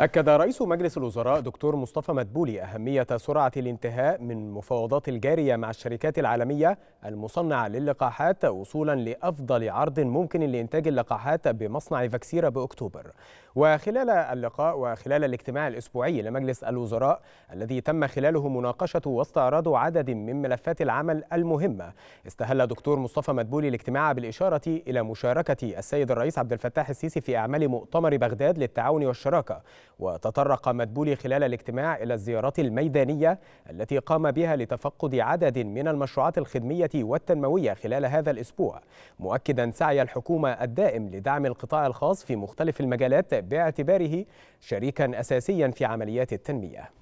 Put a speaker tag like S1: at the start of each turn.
S1: أكد رئيس مجلس الوزراء دكتور مصطفى مدبولي أهمية سرعة الانتهاء من مفاوضات الجارية مع الشركات العالمية المصنعة للقاحات وصولا لأفضل عرض ممكن لإنتاج اللقاحات بمصنع فاكسيرا بأكتوبر وخلال اللقاء وخلال الاجتماع الأسبوعي لمجلس الوزراء الذي تم خلاله مناقشة واستعراض عدد من ملفات العمل المهمة استهل دكتور مصطفى مدبولي الاجتماع بالإشارة إلى مشاركة السيد الرئيس عبد الفتاح السيسي في أعمال مؤتمر بغداد للتعاون والشراكة وتطرق مدبولي خلال الاجتماع إلى الزيارات الميدانية التي قام بها لتفقد عدد من المشروعات الخدمية والتنموية خلال هذا الأسبوع مؤكدا سعي الحكومة الدائم لدعم القطاع الخاص في مختلف المجالات باعتباره شريكا أساسيا في عمليات التنمية